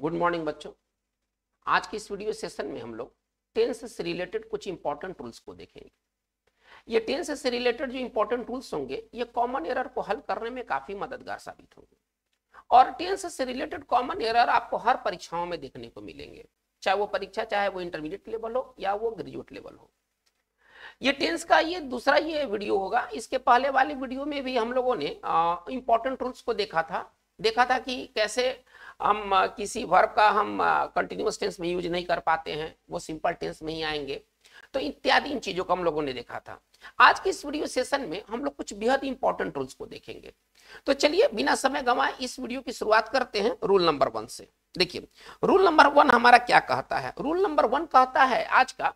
good morning बच्चों आज के इस वीडियो सेशन में हम लोग टेंस से रिलेटेड कुछ इंपॉर्टेंट टूल्स को देखेंगे ये टेंस से रिलेटेड जो इंपॉर्टेंट टूल्स होंगे ये कॉमन एरर को हल करने में काफी मददगार साबित होंगे और टेंस से रिलेटेड कॉमन एरर आपको हर परीक्षाओं में देखने को मिलेंगे चाहे वो परीक्षा चाहे वो इंटरमीडिएट लेवल हो या वो ग्रेजुएट लेवल हो ये टेंस का ये दूसरा ये वीडियो होगा इसके पहले वाले वीडियो में भी हम लोगों ने इंपॉर्टेंट रूल्स को देखा था देखा था कि कैसे हम किसी वर्ब का हम कंटिन्यूस टेंस में यूज नहीं कर पाते हैं वो सिंपल टेंस में ही आएंगे तो इत्यादि इन चीजों को हम लोगों ने देखा था आज के इस वीडियो सेशन में हम लोग कुछ बेहद इंपॉर्टेंट रूल्स को देखेंगे तो चलिए बिना समय गंवाए इस वीडियो की शुरुआत करते हैं रूल नंबर वन से देखिए रूल नंबर वन हमारा क्या कहता है रूल नंबर वन कहता है आज का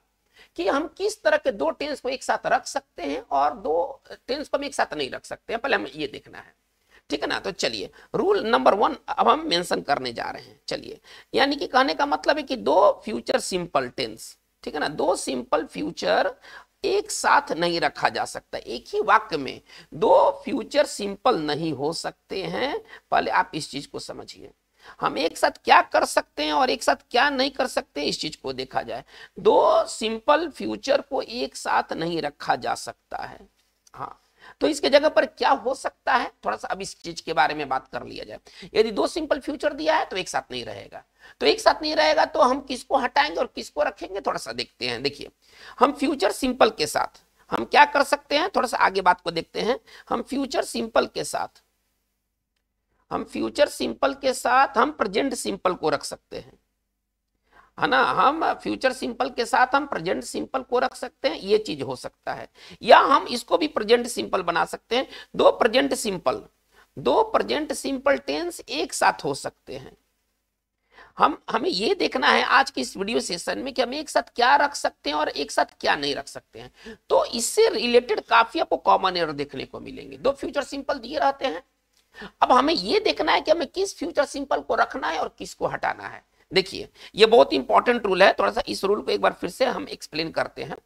कि हम किस तरह के दो टेंस को एक साथ रख सकते हैं और दो टेंस को हम एक साथ नहीं रख सकते हैं पहले हमें ये देखना है ठीक है ना तो चलिए रूल नंबर वन अब हम मेंशन करने जा रहे हैं चलिए यानी कि कहने का मतलब है कि दो फ्यूचर सिंपल टेंस ठीक है ना दो सिंपल फ्यूचर एक साथ नहीं रखा जा सकता एक ही वाक्य में दो फ्यूचर सिंपल नहीं हो सकते हैं पहले आप इस चीज को समझिए हम एक साथ क्या कर सकते हैं और एक साथ क्या नहीं कर सकते इस चीज को देखा जाए दो सिंपल फ्यूचर को एक साथ नहीं रखा जा सकता है हाँ तो इसके जगह पर क्या हो सकता है थोड़ा सा अब इस चीज के बारे में बात कर लिया जाए यदि दो सिंपल फ्यूचर दिया है तो एक साथ नहीं रहेगा तो एक साथ नहीं रहेगा तो हम किसको हटाएंगे और किसको रखेंगे थोड़ा सा देखते हैं देखिए हम फ्यूचर सिंपल के साथ हम क्या कर सकते हैं थोड़ा सा आगे बात को देखते हैं हम फ्यूचर सिंपल के साथ हम फ्यूचर सिंपल के साथ हम प्रेजेंट सिंपल को रख सकते हैं है ना हम फ्यूचर सिंपल के साथ हम प्रेजेंट सिंपल को रख सकते हैं ये चीज हो सकता है या हम इसको भी प्रेजेंट सिंपल बना सकते हैं दो प्रेजेंट सिंपल दो प्रेजेंट सिंपल टेंस एक साथ हो सकते हैं हम हमें ये देखना है आज की इस वीडियो सेशन में कि हम एक साथ क्या रख सकते हैं और एक साथ क्या नहीं रख सकते हैं तो इससे रिलेटेड काफी आपको कॉमन एरर देखने को मिलेंगे दो फ्यूचर सिंपल दिए रहते हैं अब हमें ये देखना है कि हमें किस फ्यूचर सिंपल को रखना है और किसको हटाना है देखिए ये बहुत इंपॉर्टेंट रूल है थोड़ा सा इस रूल को एक बार फिर से हम एक्सप्लेन करते हैं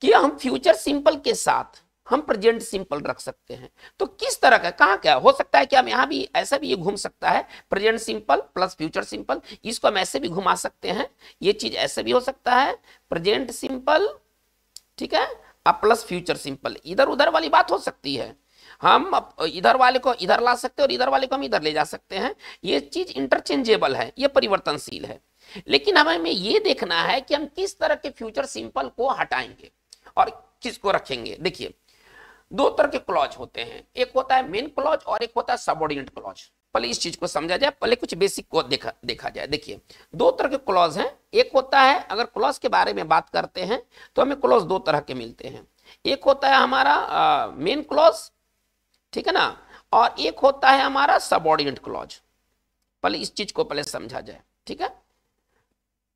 कि हम फ्यूचर सिंपल के साथ हम प्रेजेंट सिंपल रख सकते हैं तो किस तरह का कहा क्या हो सकता है कि हम यहां भी ऐसा भी ये घूम सकता है present simple plus future simple इसको हम ऐसे भी घुमा सकते हैं ये चीज ऐसे भी हो सकता है प्रेजेंट सिंपल ठीक है अब प्लस फ्यूचर सिंपल इधर उधर वाली बात हो सकती है हम इधर वाले को इधर ला सकते हैं और इधर वाले को हम इधर ले जा सकते हैं ये चीज इंटरचेंजेबल है ये परिवर्तनशील है लेकिन हमें ये देखना है कि हम किस तरह के फ्यूचर सिंपल को हटाएंगे और किसको रखेंगे देखिए दो तरह के क्लॉज होते हैं एक होता है मेन क्लॉज और एक होता है सबोर्डिनेट क्लॉज पहले इस चीज को समझा जाए पहले कुछ बेसिक को देखा देखा जाए देखिए दो तरह के क्लॉज हैं एक होता है अगर क्लॉज के बारे में बात करते हैं तो हमें क्लॉज दो तरह के मिलते हैं एक होता है हमारा मेन क्लॉज ठीक है ना और एक होता है हमारा सबॉर्डिनेट क्लॉज पहले इस चीज को पहले समझा जाए ठीक है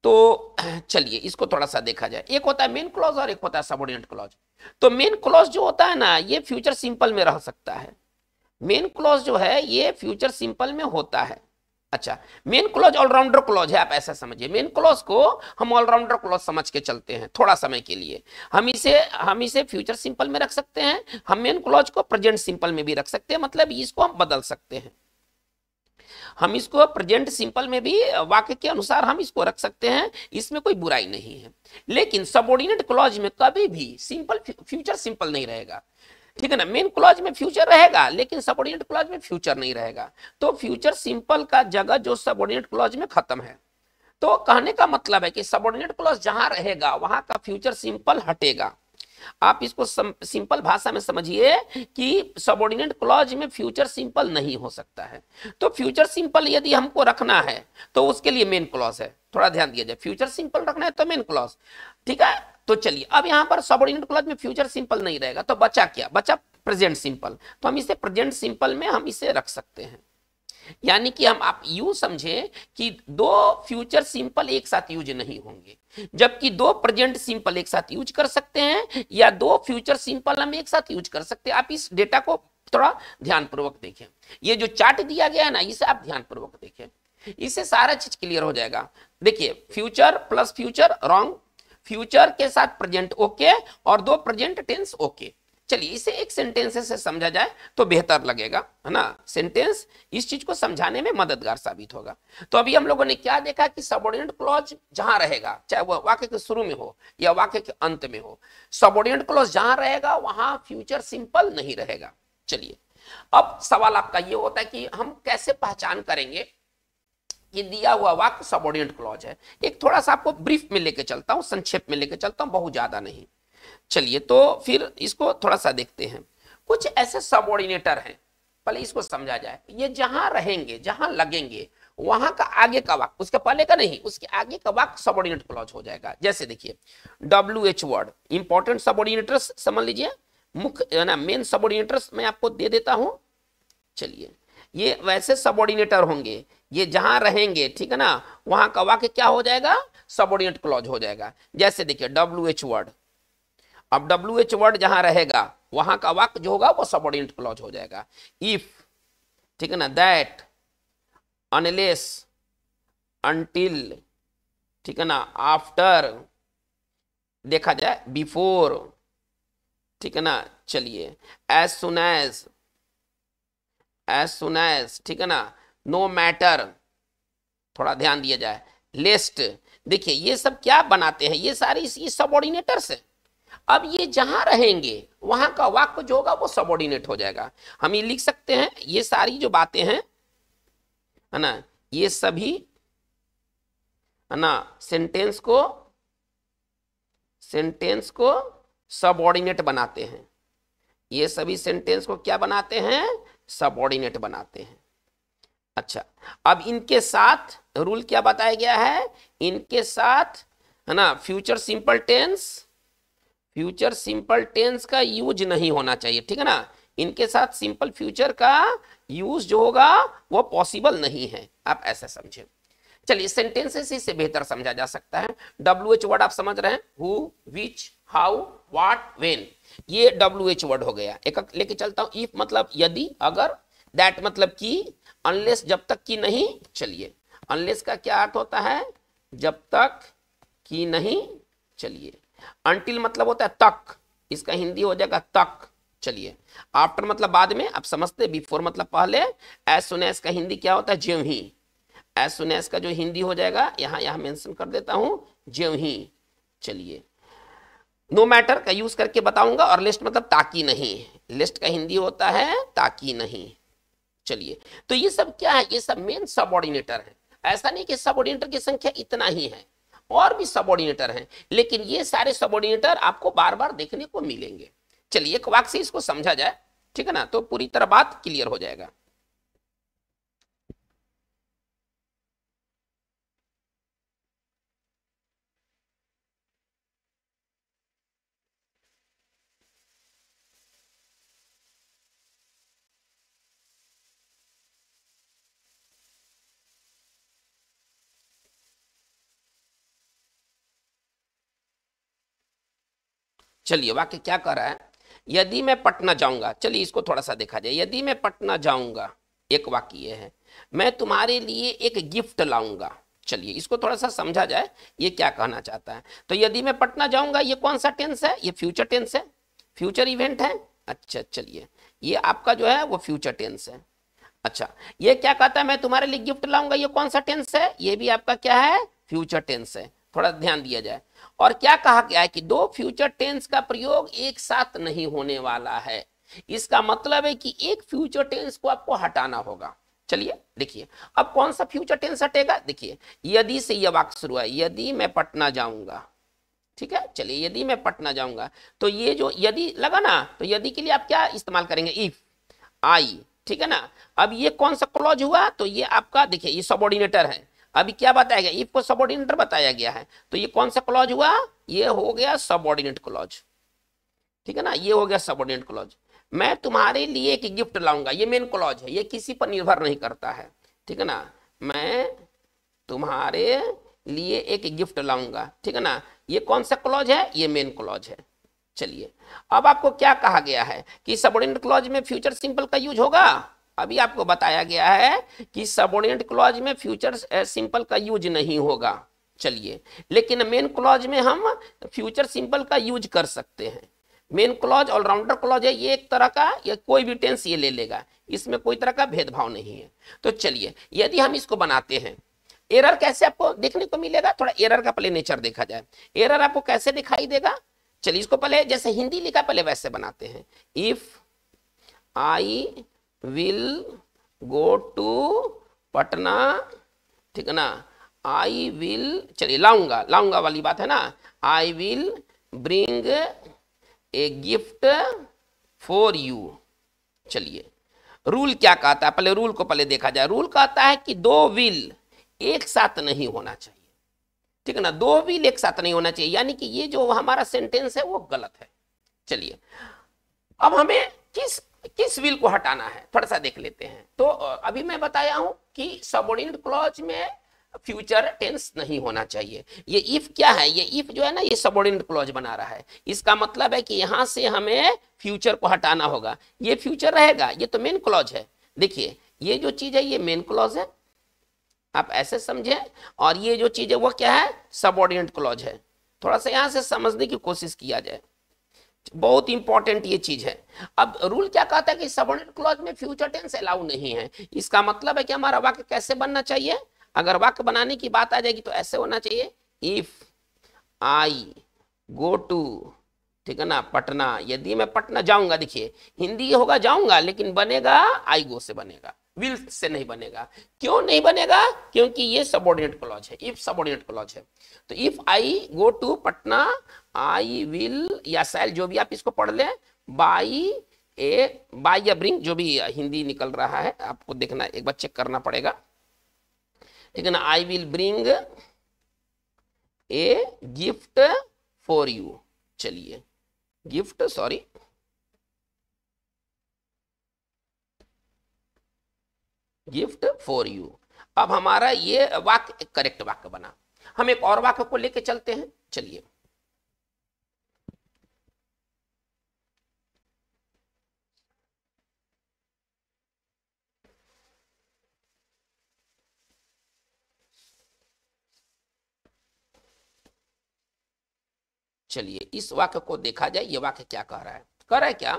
तो चलिए इसको थोड़ा सा देखा जाए एक होता है मेन क्लॉज और एक होता है सबॉर्डिनेट क्लॉज तो मेन क्लॉज जो होता है ना ये फ्यूचर सिंपल में रह सकता है मेन क्लॉज जो है ये फ्यूचर सिंपल में होता है अच्छा मेन क्लॉज ऑलराउंडर क्लॉज है आप ऐसा समझिए मेन क्लॉज को हम ऑलराउंडर क्लॉज समझ के चलते हैं थोड़ा समय के लिए हम इसे हम इसे फ्यूचर सिंपल में रख सकते हैं हम मेन क्लॉज को प्रेजेंट सिंपल में भी रख सकते हैं मतलब इसको हम बदल सकते हैं हम इसको प्रेजेंट सिंपल में भी वाक्य के अनुसार हम इसको रख सकते हैं इसमें कोई बुराई नहीं है लेकिन सबोर्डिनेट क्लॉज में कभी भी सिंपल फ्यूचर सिंपल नहीं रहेगा ठीक है ना मेन क्लॉज में फ्यूचर रहेगा लेकिन सबोर्डिनेट क्लॉज में फ्यूचर नहीं रहेगा तो फ्यूचर सिंपल का जगह जो सबोर्डिनेट क्लॉज में खत्म है तो कहने का मतलब है कि सबोर्डिनेट क्लॉज जहां रहेगा वहां का फ्यूचर सिंपल हटेगा आप इसको सिंपल भाषा में समझिए कि सबोर्डिनेट क्लॉज में फ्यूचर सिंपल नहीं हो सकता है तो फ्यूचर सिंपल यदि हमको रखना है तो उसके लिए मेन क्लॉज है थोड़ा ध्यान दिया जाए फ्यूचर सिंपल रखना है तो मेन क्लॉज ठीक है तो चलिए अब यहाँ पर सबोर्डिनेट क्लॉज में फ्यूचर सिंपल नहीं रहेगा तो बचा क्या बचा प्रेजेंट सिंपल तो हम इसे प्रेजेंट सिंपल में हम इसे रख सकते हैं यानी कि हम आप यू समझे कि दो फ्यूचर सिंपल एक साथ यूज नहीं होंगे जबकि दो प्रेजेंट सिंपल एक साथ यूज कर सकते हैं या दो फ्यूचर सिंपल हम एक साथ यूज कर सकते हैं आप इस डेटा को थोड़ा ध्यानपूर्वक देखें ये जो चार्ट दिया गया है ना इसे आप ध्यानपूर्वक देखें इससे सारा चीज क्लियर हो जाएगा देखिए future plus future wrong future के साथ प्रेजेंट ओके और दो प्रेजेंट टेंस ओके चलिए इसे एक सेंटेंस से समझा जाए तो बेहतर लगेगा है ना सेंटेंस इस चीज को समझाने में मददगार साबित होगा तो अभी हम लोगों ने क्या देखा कि सबोर्डिनेट क्लॉज जहां रहेगा चाहे वह वाक्य के शुरू में हो या वाक्य के अंत में हो सबोर्डिनेट क्लॉज जहां रहेगा वहां फ्यूचर सिंपल नहीं रहेगा चलिए अब सवाल आपका ये होता है कि हम कैसे पहचान करेंगे ये दिया हुआ वाक्य सबोर्डिनेट क्लॉज है एक थोड़ा सा आपको ब्रीफ में लेके चलता हूँ संक्षेप में लेके चलता हूँ बहुत ज़्यादा नहीं चलिए तो फिर इसको थोड़ा सा देखते हैं कुछ ऐसे सबोर्डिनेटर हैं पहले इसको समझा जाए ये जहां रहेंगे जहां लगेंगे वहां का आगे का वाक उसके पहले का नहीं उसके आगे का वाक सबोर्डिनेट क्लॉज हो जाएगा जैसे देखिए W H word important subordinator समझ लीजिए मुख्य ना मेन सबोर्डिनेटर मैं आपको दे देता हूं चलिए ये वैसे सबोर्डिनेटर होंगे ये जहां रहेंगे ठीक है ना वहां का वाक्य क्या हो जाएगा सबोर्डिनेट क्लॉज हो जाएगा जैसे देखिए डब्ल्यू एच वर्ड अब डब्ल्यू एच वर्ड जहां रहेगा वहां का वाक्य जो होगा वो सबोर्डिनेट क्लॉज हो जाएगा इफ ठीक है ना दैट अनलेस अनटिल ठीक है ना आफ्टर देखा जाए बिफोर ठीक है ना चलिए as soon as as soon as ठीक है ना नो मैटर थोड़ा ध्यान दिया जाए लिस्ट देखिए ये सब क्या बनाते हैं ये सारी ये सबॉर्डिनेटर्स हैं अब ये जहां रहेंगे वहां का वाक्य जो होगा वो सबॉर्डिनेट हो जाएगा हम ये लिख सकते हैं ये सारी जो बातें हैं है ना ये सभी है ना सेंटेंस को सेंटेंस को सबॉर्डिनेट बनाते हैं ये सभी सेंटेंस को क्या बनाते हैं सबॉर्डिनेट बनाते हैं अच्छा अब इनके साथ रूल क्या बताया गया है इनके साथ है ना future simple tense future simple tense का यूज नहीं होना चाहिए ठीक है ना इनके साथ सिंपल फ्यूचर का यूज जो होगा वो पॉसिबल नहीं है आप ऐसा समझे चलिए सेंटेंसेस इससे बेहतर समझा जा सकता है डब्ल्यू एच वर्ड आप समझ रहे हैं who which how what when ये डब्ल्यू एच वर्ड हो गया एक लेके चलता हूं इफ मतलब यदि अगर दैट मतलब की अनलेस जब तक की नहीं चलिए अनलेस का क्या अर्थ होता है जब तक की नहीं चलिए अनटिल मतलब होता है तक इसका हिंदी हो जाएगा तक चलिए आफ्टर मतलब बाद में आप समझते बिफोर मतलब पहले एस सुन का हिंदी क्या होता है ज्यों ही एस सुन का जो हिंदी हो जाएगा यहां यहां मेंशन कर देता हूं ज्यों ही चलिए नो मैटर का यूज करके बताऊंगा और लिस्ट मतलब ताकि नहीं लिस्ट का हिंदी होता है ताकि नहीं चलिए तो ये सब क्या है ये सब मेन सबोर्डिनेटर है ऐसा नहीं कि सबॉर्डिनेटर की संख्या इतना ही है और भी सबॉर्डिनेटर हैं लेकिन ये सारे सबोर्डिनेटर आपको बार बार देखने को मिलेंगे चलिए एक वाक्य से इसको समझा जाए ठीक है ना तो पूरी तरह बात क्लियर हो जाएगा चलिए वाक्य क्या कह रहा है यदि मैं पटना जाऊंगा चलिए इसको थोड़ा सा देखा जाए यदि मैं पटना जाऊंगा एक वाक्य ये है मैं तुम्हारे लिए एक गिफ्ट लाऊंगा चलिए इसको थोड़ा सा समझा जाए ये क्या कहना चाहता है तो यदि मैं पटना जाऊंगा ये कौन सा टेंस है ये फ्यूचर टेंस है फ्यूचर इवेंट है अच्छा चलिए ये आपका जो है वो फ्यूचर टेंस है अच्छा ये क्या कहता है मैं तुम्हारे लिए गिफ्ट लाऊंगा ये कौन सा टेंस है ये भी आपका क्या है फ्यूचर टेंस है थोड़ा ध्यान दिया जाए और क्या कहा गया है कि दो फ्यूचर टेंस का प्रयोग एक साथ नहीं होने वाला है इसका मतलब है कि एक फ्यूचर टेंस को आपको हटाना होगा चलिए देखिए अब कौन सा फ्यूचर टेंस हटेगा देखिए यदि से यह वाक्य शुरू है यदि मैं पटना जाऊंगा ठीक है चलिए यदि मैं पटना जाऊंगा तो ये जो यदि लगा ना तो यदि के लिए आप क्या इस्तेमाल करेंगे इफ आई ठीक है ना अब ये कौन सा क्लॉज हुआ तो ये आपका देखिए ये सबोर्डिनेटर है अभी क्या बताया गया इफ को सबोर्डिनेट बताया गया है तो ये कौन सा क्लॉज हुआ ये हो गया सबोर्डिनेट क्लॉज ठीक है ना ये हो गया सबोर्डिनेट क्लॉज मैं तुम्हारे लिए एक गिफ्ट लाऊंगा ये मेन क्लॉज है ये किसी पर निर्भर नहीं करता है ठीक है ना मैं तुम्हारे लिए एक गिफ्ट लाऊंगा ठीक है ना ये कौन सा क्लॉज है ये मेन क्लॉज है चलिए अब आपको क्या कहा गया है कि सबोर्डिनेट क्लॉज में फ्यूचर सिंपल का यूज होगा अभी आपको बताया गया है कि सबोर्डिनेट क्लॉज में फ्यूचर सिंपल का यूज नहीं होगा चलिए लेकिन मेन क्लॉज में हम फ्यूचर सिंपल का यूज कर सकते हैं मेन क्लॉज ऑलराउंडर क्लॉज है ये एक तरह का या कोई भी टेंस ये ले लेगा इसमें कोई तरह का भेदभाव नहीं है तो चलिए यदि हम इसको बनाते हैं एरर कैसे आपको देखने को मिलेगा थोड़ा एरर का पहले नेचर देखा जाए एरर आपको कैसे दिखाई देगा चलिए इसको पहले जैसे हिंदी लिखा पहले वैसे बनाते हैं if I will go to Patna ठीक है ना आई विल चलिए लाऊंगा लाऊंगा वाली बात है ना I will bring a gift for you चलिए रूल क्या कहता है पहले रूल को पहले देखा जाए रूल कहता है कि दो विल एक साथ नहीं होना चाहिए ठीक है ना दो विल एक साथ नहीं होना चाहिए यानी कि ये जो हमारा सेंटेंस है वो गलत है चलिए अब हमें किस किस विल को हटाना है थोड़ा सा देख लेते हैं तो अभी मैं बताया हूं कि सबोर्डिनेट क्लॉज में फ्यूचर टेंस नहीं होना चाहिए ये इफ क्या है ये इफ जो है ना ये सबोर्डिनेट क्लॉज बना रहा है इसका मतलब है कि यहां से हमें फ्यूचर को हटाना होगा ये फ्यूचर रहेगा ये तो मेन क्लॉज है देखिए ये जो चीज है ये मेन क्लॉज है आप ऐसे समझें और ये जो चीज है वो क्या है सबोर्डिनेट क्लॉज है थोड़ा सा यहां से समझने की कोशिश किया जाए बहुत इंपॉर्टेंट ये चीज है अब रूल क्या कहता है कि सबॉर्डिनेट क्लॉज में फ्यूचर टेंस अलाउ नहीं है इसका मतलब है कि हमारा वाक्य कैसे बनना चाहिए अगर वाक्य बनाने की बात आ जाएगी तो ऐसे होना चाहिए इफ आई गो टू ठीक है ना पटना यदि मैं पटना जाऊंगा देखिए हिंदी होगा जाऊंगा लेकिन बनेगा आई गो से बनेगा विल से नहीं बनेगा क्यों नहीं बनेगा क्योंकि ये सबॉर्डिनेट क्लॉज है इफ सबॉर्डिनेट क्लॉज है तो if I go to Patna I will या सेल जो भी आप इसको पढ़ लें बाई ए बाई या ब्रिंग जो भी हिंदी निकल रहा है आपको देखना एक बार चेक करना पड़ेगा ठीक है ना I will bring a gift for you चलिए gift sorry gift for you अब हमारा ये वाक्य करेक्ट वाक्य बना हम एक और वाक्य को लेके चलते हैं चलिए चलिए इस वाक्य को देखा जाए ये वाक्य क्या कह रहा है कह रहा है क्या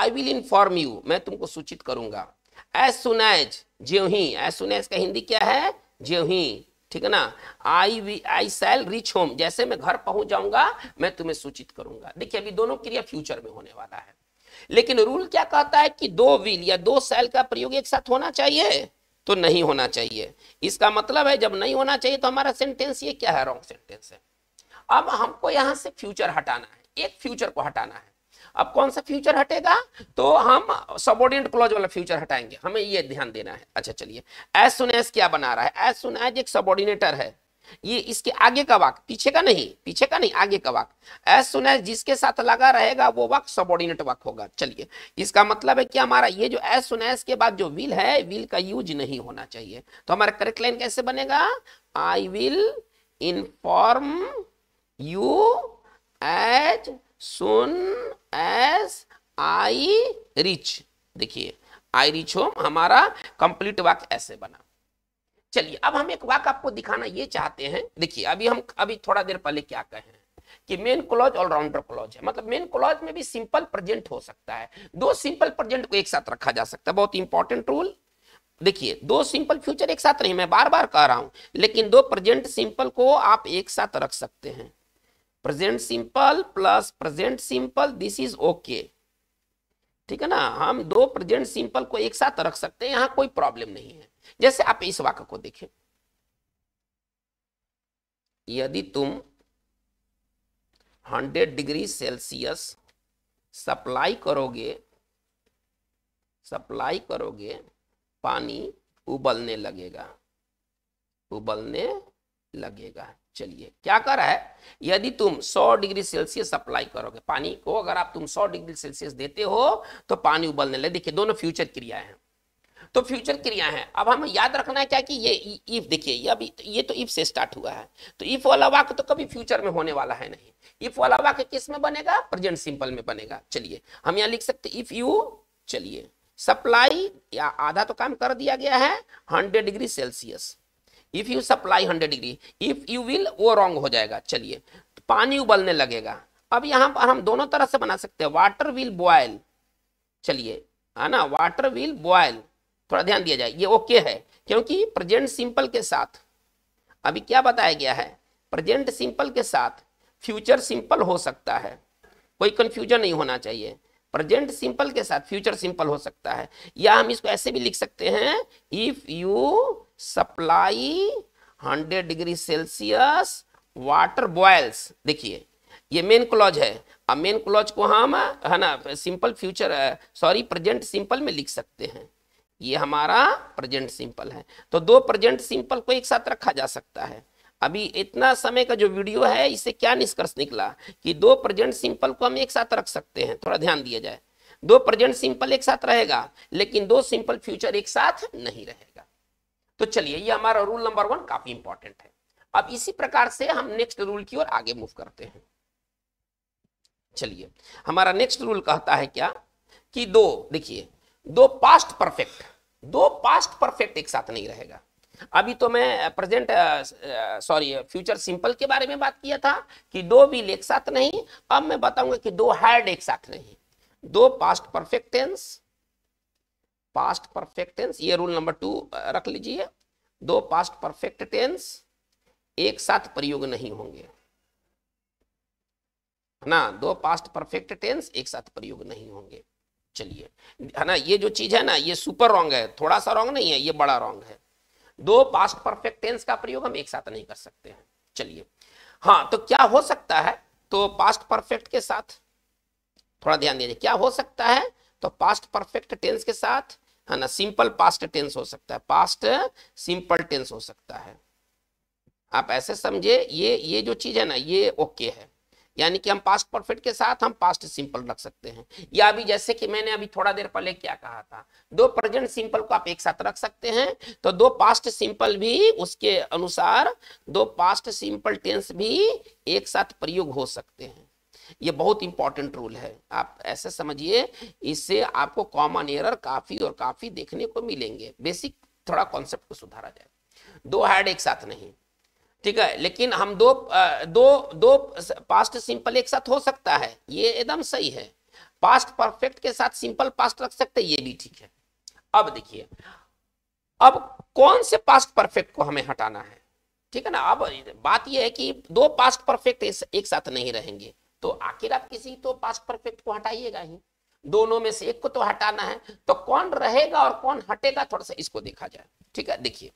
आई विल इन्फॉर्म यू मैं तुमको सूचित करूंगा एज सुन एज ज्यो ही एज सुन एज का हिंदी क्या है ज्यो ही ठीक है ना I we I shall reach home जैसे मैं घर पहुंच जाऊंगा मैं तुम्हें सूचित करूंगा देखिए अभी दोनों क्रिया फ्यूचर में होने वाला है लेकिन रूल क्या कहता है कि दो विल या दो सेल का प्रयोग एक साथ होना चाहिए तो नहीं होना चाहिए इसका मतलब है जब नहीं होना चाहिए तो हमारा सेंटेंस ये क्या है रॉन्ग सेंटेंस है अब हमको यहाँ से फ्यूचर हटाना है एक फ्यूचर को हटाना है अब कौन सा फ्यूचर हटेगा तो हम सबोर्डिनेट क्लॉज वाला फ्यूचर हटाएंगे हमें ये ध्यान देना है अच्छा चलिए एज सुन एज क्या बना रहा है एज सुन एज एक सबोर्डिनेटर है ये इसके आगे का वाक पीछे का नहीं पीछे का नहीं आगे का वाक एज सुन एज जिसके साथ लगा रहेगा वो वाक सबोर्डिनेट वाक होगा चलिए इसका मतलब है कि हमारा ये जो एज सुन एज के बाद जो विल है विल का यूज नहीं होना चाहिए तो हमारा करेक्ट लाइन कैसे बनेगा I will inform you as soon as I reach देखिए आई रिच होम हमारा कंप्लीट वाक ऐसे बना चलिए अब हम एक वाक आपको दिखाना ये चाहते हैं देखिए अभी हम अभी थोड़ा देर पहले क्या कहे कि मेन क्लॉज ऑलराउंडर क्लॉज है मतलब मेन क्लॉज में भी सिंपल प्रेजेंट हो सकता है दो सिंपल प्रेजेंट को एक साथ रखा जा सकता है बहुत इंपॉर्टेंट रूल देखिए दो सिंपल फ्यूचर एक साथ नहीं मैं बार बार कह रहा हूं लेकिन दो प्रेजेंट सिंपल को आप एक साथ रख सकते हैं present simple plus present simple this is okay ठीक है ना हम दो प्रेजेंट सिंपल को एक साथ रख सकते हैं यहां कोई प्रॉब्लम नहीं है जैसे आप इस वाक्य को देखें यदि तुम 100 डिग्री सेल्सियस सप्लाई करोगे सप्लाई करोगे पानी उबलने लगेगा उबलने लगेगा चलिए क्या कर रहा है यदि तुम 100 डिग्री सेल्सियस अप्लाई करोगे पानी को अगर आप तुम 100 डिग्री सेल्सियस देते हो तो पानी उबलने लगे देखिए दोनों फ्यूचर क्रियाएं हैं तो फ्यूचर क्रिया है अब हमें याद रखना है क्या कि ये इफ देखिए ये अभी ये तो इफ से स्टार्ट हुआ है तो इफ वाला वाक्य तो कभी फ्यूचर में होने वाला है नहीं इफ वाला वाक्य किस में बनेगा प्रेजेंट सिंपल में बनेगा चलिए हम यहाँ लिख सकते इफ यू चलिए सप्लाई या आधा तो काम कर दिया गया है hundred degree Celsius if you supply hundred degree if you will वो रॉन्ग हो जाएगा चलिए पानी उबलने लगेगा अब यहां पर हम दोनों तरह से बना सकते हैं वाटर विल बॉयल चलिए है ना वाटर विल बॉयल थोड़ा ध्यान दिया जाए ये ओके है क्योंकि प्रेजेंट सिंपल के साथ अभी क्या बताया गया है प्रेजेंट सिंपल के साथ फ्यूचर सिंपल हो सकता है कोई कंफ्यूजन नहीं होना चाहिए प्रेजेंट सिंपल के साथ फ्यूचर सिंपल हो सकता है या हम इसको ऐसे भी लिख सकते हैं if you supply 100 degree Celsius water boils देखिए ये मेन क्लॉज है अब मेन क्लॉज को हम है ना simple future sorry present simple में लिख सकते हैं ये हमारा प्रेजेंट सिंपल है तो दो प्रेजेंट सिंपल को एक साथ रखा जा सकता है अभी इतना समय का जो वीडियो है इससे क्या निष्कर्ष निकला कि दो प्रेजेंट सिंपल को हम एक साथ रख सकते हैं थोड़ा ध्यान दिया जाए दो प्रेजेंट सिंपल एक साथ रहेगा लेकिन दो सिंपल फ्यूचर एक साथ नहीं रहेगा तो चलिए ये हमारा रूल नंबर वन काफी इंपॉर्टेंट है अब इसी प्रकार से हम नेक्स्ट रूल की ओर आगे मूव करते हैं चलिए हमारा नेक्स्ट रूल कहता है क्या कि दो देखिए दो पास्ट परफेक्ट दो पास्ट परफेक्ट एक साथ नहीं रहेगा अभी तो मैं प्रेजेंट सॉरी फ्यूचर सिंपल के बारे में बात किया था कि दो विल एक साथ नहीं अब मैं बताऊंगा कि दो हैड एक साथ नहीं दो past perfect tense past perfect tense ये रूल नंबर टू रख लीजिए दो पास्ट परफेक्ट टेंस एक साथ प्रयोग नहीं होंगे है ना दो पास्ट परफेक्ट टेंस एक साथ प्रयोग नहीं होंगे चलिए है ना ये जो चीज है ना ये सुपर रॉन्ग है थोड़ा सा रॉन्ग नहीं है ये बड़ा रॉन्ग है दो पास्ट परफेक्ट टेंस का प्रयोग हम एक साथ नहीं कर सकते हैं चलिए हाँ तो क्या हो सकता है तो पास्ट परफेक्ट के साथ थोड़ा ध्यान दीजिए क्या हो सकता है तो पास्ट परफेक्ट टेंस के साथ है ना सिंपल पास्ट टेंस हो सकता है पास्ट सिंपल टेंस हो सकता है आप ऐसे समझे ये ये जो चीज़ है ना ये ओके है यानी कि हम पास्ट परफेक्ट के साथ हम पास्ट सिंपल रख सकते हैं या अभी जैसे कि मैंने अभी थोड़ा देर पहले क्या कहा था दो प्रेजेंट सिंपल को आप एक साथ रख सकते हैं तो दो पास्ट सिंपल भी उसके अनुसार दो पास्ट सिंपल टेंस भी एक साथ प्रयोग हो सकते हैं ये बहुत इंपॉर्टेंट रूल है आप ऐसे समझिए इससे आपको कॉमन एरर काफ़ी और काफ़ी देखने को मिलेंगे बेसिक थोड़ा कॉन्सेप्ट को सुधारा जाए दो हैड एक साथ नहीं ठीक है लेकिन हम दो दो दो पास्ट सिंपल एक साथ हो सकता है ये एकदम सही है पास्ट परफेक्ट के साथ सिंपल पास्ट रख सकते हैं ये भी ठीक है अब देखिए अब कौन से पास्ट परफेक्ट को हमें हटाना है ठीक है ना अब बात ये है कि दो पास्ट परफेक्ट एक साथ नहीं रहेंगे तो आखिर आप किसी तो पास परफेक्ट को हटाइएगा ही दोनों में से एक को तो हटाना है तो कौन रहेगा और कौन हटेगा थोड़ा सा इसको देखा जाए ठीक है देखिए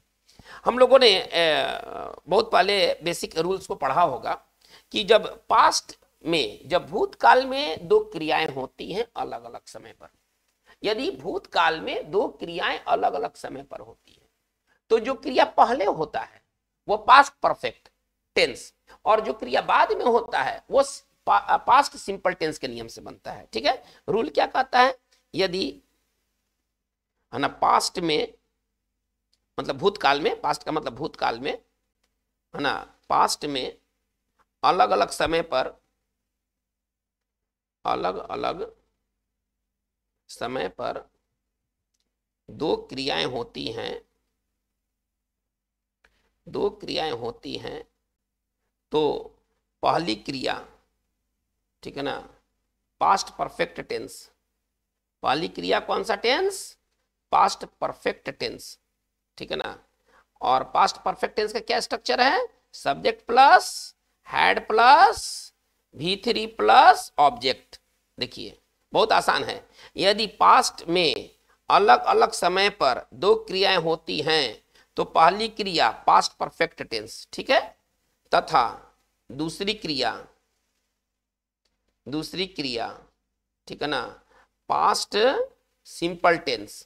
हम लोगों ने ए, बहुत पहले बेसिक रूल्स को पढ़ा होगा कि जब पास्ट में जब भूतकाल में दो क्रियाएं होती हैं अलग अलग समय पर यदि भूतकाल में दो क्रियाएं अलग अलग समय पर होती है तो जो क्रिया पहले होता है वो पास्ट परफेक्ट टेंस और जो क्रिया बाद में होता है वो पास्ट सिंपल टेंस के नियम से बनता है ठीक है रूल क्या कहता है यदि है ना पास्ट में मतलब भूतकाल में पास्ट का मतलब भूतकाल में है ना पास्ट में अलग अलग समय पर अलग अलग समय पर दो क्रियाएं होती हैं दो क्रियाएं होती हैं तो पहली क्रिया ठीक है ना पास्ट परफेक्ट टेंस पहली क्रिया कौन सा टेंस पास्ट परफेक्ट टेंस ठीक है ना और पास्ट परफेक्ट टेंस का क्या स्ट्रक्चर है subject plus had plus V three plus object देखिए बहुत आसान है यदि पास्ट में अलग अलग समय पर दो क्रियाएं होती हैं तो पहली क्रिया पास्ट परफेक्ट टेंस ठीक है तथा दूसरी क्रिया दूसरी क्रिया ठीक है ना पास्ट सिंपल टेंस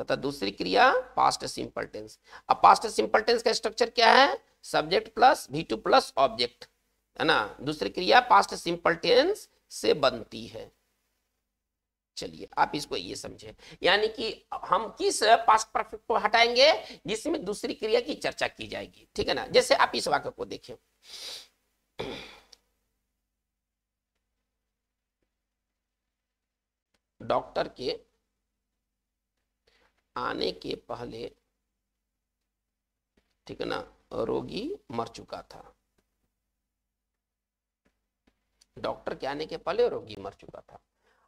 तथा दूसरी क्रिया पास्ट सिंपल टेंस अब पास्ट सिंपल टेंस का स्ट्रक्चर क्या है subject plus V two plus object है ना दूसरी क्रिया पास्ट सिंपल टेंस से बनती है चलिए आप इसको ये समझे यानी कि हम किस पास्ट परफेक्ट को हटाएंगे जिसमें दूसरी क्रिया की चर्चा की जाएगी ठीक है ना जैसे आप इस वाक्य को देखें डॉक्टर के आने के पहले ठीक है ना रोगी मर चुका था डॉक्टर के आने के पहले रोगी मर चुका था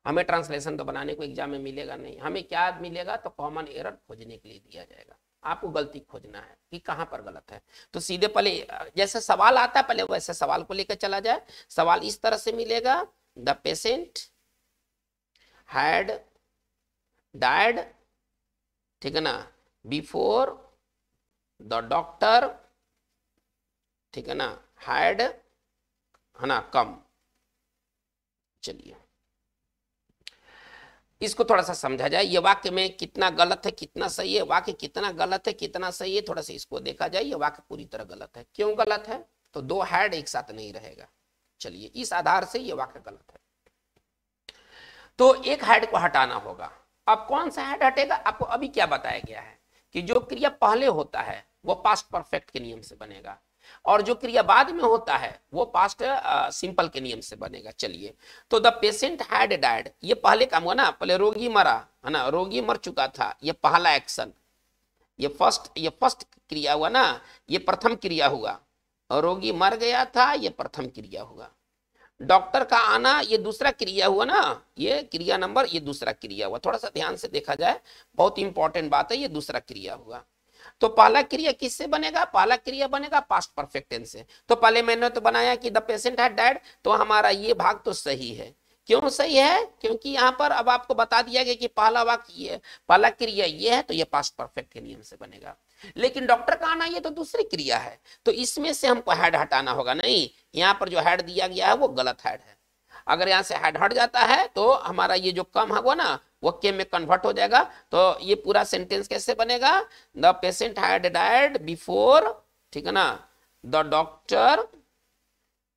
हमें ट्रांसलेशन तो बनाने को एग्जाम में मिलेगा नहीं हमें क्या मिलेगा तो कॉमन एरर खोजने के लिए दिया जाएगा आपको गलती खोजना है कि कहां पर गलत है तो सीधे पहले जैसे सवाल आता है पहले वैसे सवाल को लेकर चला जाए सवाल इस तरह से मिलेगा द पेशेंट हैड डायड ठीक है ना बिफोर द डॉक्टर ठीक है ना हैड है ना कम चलिए इसको थोड़ा सा समझा जाए ये वाक्य में कितना गलत है कितना सही है वाक्य कितना गलत है कितना सही है थोड़ा सा इसको देखा जाए ये वाक्य पूरी तरह गलत है क्यों गलत है तो दो हैड एक साथ नहीं रहेगा चलिए इस आधार से ये वाक्य गलत है तो एक हेड को हटाना होगा अब कौन सा हेड हटेगा आपको अभी क्या बताया गया है कि जो क्रिया पहले होता है वो पास्ट परफेक्ट के नियम से बनेगा और जो क्रिया बाद में होता है वो पास्ट सिंपल के नियम से बनेगा चलिए तो द पेशेंट हैड डाइड ये पहले काम हुआ ना पहले रोगी मरा है ना रोगी मर चुका था ये पहला एक्शन ये फर्स्ट ये फर्स्ट क्रिया हुआ ना ये प्रथम क्रिया हुआ और रोगी मर गया था ये प्रथम क्रिया हुआ डॉक्टर का आना ये दूसरा क्रिया हुआ ना ये क्रिया नंबर ये दूसरा क्रिया हुआ थोड़ा सा ध्यान से देखा जाए बहुत इंपॉर्टेंट बात है ये दूसरा क्रिया हुआ तो पहला क्रिया किससे बनेगा पहला क्रिया बनेगा पास्ट परफेक्ट टेंस से तो पहले मैंने तो बनाया कि द पेशेंट है डेड तो हमारा ये भाग तो सही है क्यों सही है क्योंकि यहाँ पर अब आपको बता दिया गया कि पहला वाक्य ये पहला क्रिया ये है तो ये पास्ट परफेक्ट के नियम से बनेगा लेकिन डॉक्टर का आना ये तो दूसरी क्रिया है तो इसमें से हमको हेड हटाना होगा नहीं यहाँ पर जो हेड दिया गया है वो गलत हेड है अगर यहाँ से हेड हट जाता है तो हमारा ये जो कम होगा ना वो के में कन्वर्ट हो जाएगा तो ये पूरा सेंटेंस कैसे बनेगा the patient had died before ठीक है ना the doctor